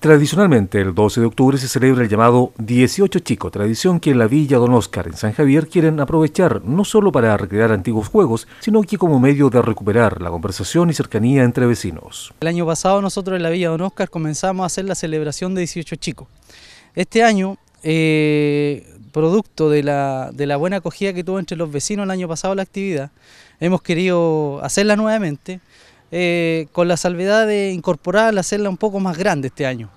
Tradicionalmente, el 12 de octubre se celebra el llamado 18 Chico, tradición que en la Villa Don Oscar, en San Javier, quieren aprovechar no solo para recrear antiguos juegos, sino que como medio de recuperar la conversación y cercanía entre vecinos. El año pasado nosotros en la Villa Don Oscar comenzamos a hacer la celebración de 18 Chico. Este año, eh, producto de la, de la buena acogida que tuvo entre los vecinos el año pasado la actividad, hemos querido hacerla nuevamente eh, con la salvedad de incorporar, hacerla un poco más grande este año.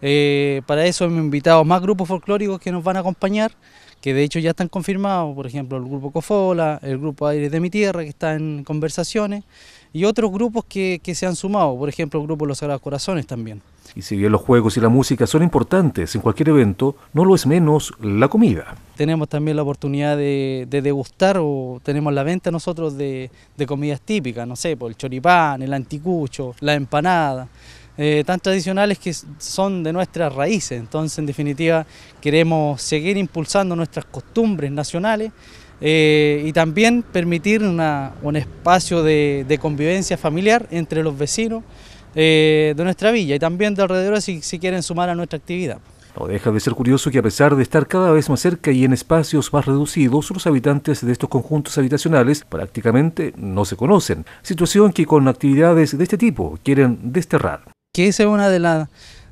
Eh, para eso hemos invitado más grupos folclóricos que nos van a acompañar, que de hecho ya están confirmados, por ejemplo el grupo Cofola, el grupo Aires de mi Tierra que está en conversaciones y otros grupos que, que se han sumado, por ejemplo el grupo Los Sagrados Corazones también. Y si bien los juegos y la música son importantes en cualquier evento, no lo es menos la comida tenemos también la oportunidad de, degustar o tenemos la venta nosotros de, comidas típicas, no sé, por pues, el choripán, el anticucho, la empanada, eh, tan tradicionales que son de nuestras raíces. Entonces, en definitiva, queremos seguir impulsando nuestras costumbres nacionales eh, y también permitir un espacio de, convivencia familiar entre los vecinos eh, de nuestra villa y también de alrededor si quieren sumar a nuestra actividad. No deja de ser curioso que a pesar de estar cada vez más cerca y en espacios más reducidos, los habitantes de estos conjuntos habitacionales prácticamente no se conocen, situación que con actividades de este tipo quieren desterrar. Que es una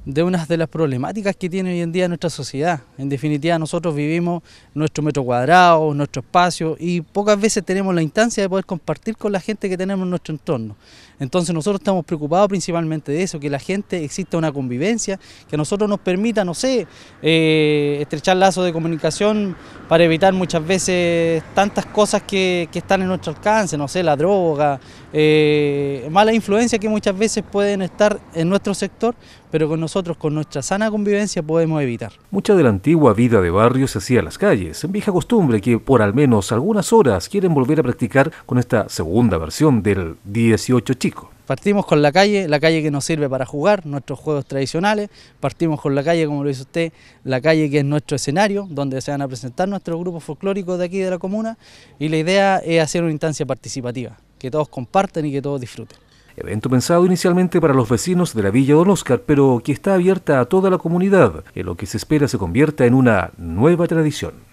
de una de las problemáticas que tiene hoy en día nuestra sociedad. En definitiva, nosotros vivimos nuestro metro cuadrado, nuestro espacio y pocas veces tenemos la instancia de poder compartir con la gente que tenemos en nuestro entorno. Entonces nosotros estamos preocupados principalmente de eso, que la gente exista una convivencia, que a nosotros nos permita, no sé, eh, estrechar lazos de comunicación para evitar muchas veces tantas cosas que, están en nuestro alcance, no sé, la droga, eh, mala influencia que muchas veces pueden estar en nuestro sector, pero con nosotros nosotros con nuestra sana convivencia podemos evitar. Mucha de la antigua vida de barrio se hacía en las calles, en vieja costumbre que por al menos algunas horas quieren volver a practicar con esta segunda versión del 18 chico. Partimos con la calle, la calle que nos sirve para jugar nuestros juegos tradicionales, partimos con la calle, como lo dice usted, la calle que es nuestro escenario, donde se van a presentar nuestros grupos folclóricos de aquí de la comuna, y la idea es hacer una instancia participativa, que todos compartan y que todos disfruten evento pensado inicialmente para los vecinos de la Villa Don Oscar, pero que está abierta a toda la comunidad, en lo que se espera se convierta en una nueva tradición.